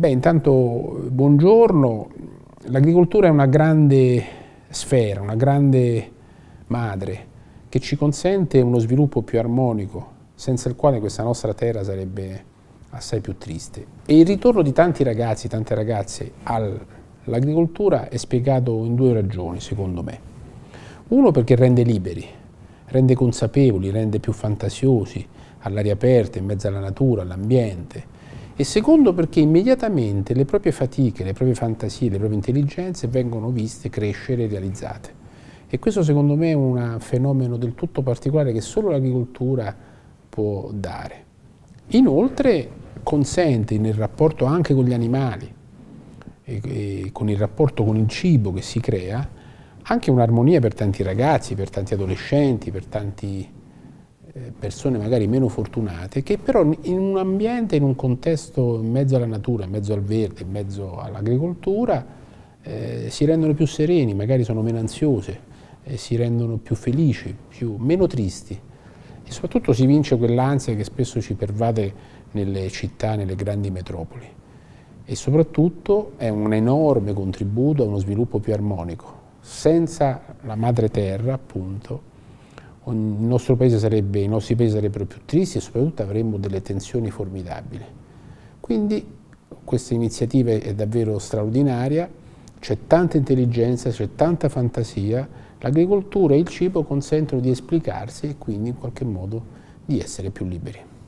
Beh, intanto buongiorno. L'agricoltura è una grande sfera, una grande madre che ci consente uno sviluppo più armonico, senza il quale questa nostra terra sarebbe assai più triste. E il ritorno di tanti ragazzi, tante ragazze all'agricoltura è spiegato in due ragioni, secondo me. Uno perché rende liberi, rende consapevoli, rende più fantasiosi, all'aria aperta, in mezzo alla natura, all'ambiente, e secondo perché immediatamente le proprie fatiche, le proprie fantasie, le proprie intelligenze vengono viste, crescere e realizzate. E questo secondo me è un fenomeno del tutto particolare che solo l'agricoltura può dare. Inoltre consente nel rapporto anche con gli animali, e, e con il rapporto con il cibo che si crea, anche un'armonia per tanti ragazzi, per tanti adolescenti, per tanti eh, persone magari meno fortunate, che però in un ambiente, in un contesto in mezzo alla natura, in mezzo al verde, in mezzo all'agricoltura, eh, si rendono più sereni, magari sono meno ansiose, eh, si rendono più felici, più, meno tristi. E soprattutto si vince quell'ansia che spesso ci pervade nelle città, nelle grandi metropoli. E soprattutto è un enorme contributo a uno sviluppo più armonico. Senza la madre terra, appunto, il nostro paese sarebbe, i nostri paesi sarebbero più tristi e soprattutto avremmo delle tensioni formidabili. Quindi questa iniziativa è davvero straordinaria, c'è tanta intelligenza, c'è tanta fantasia, l'agricoltura e il cibo consentono di esplicarsi e quindi in qualche modo di essere più liberi.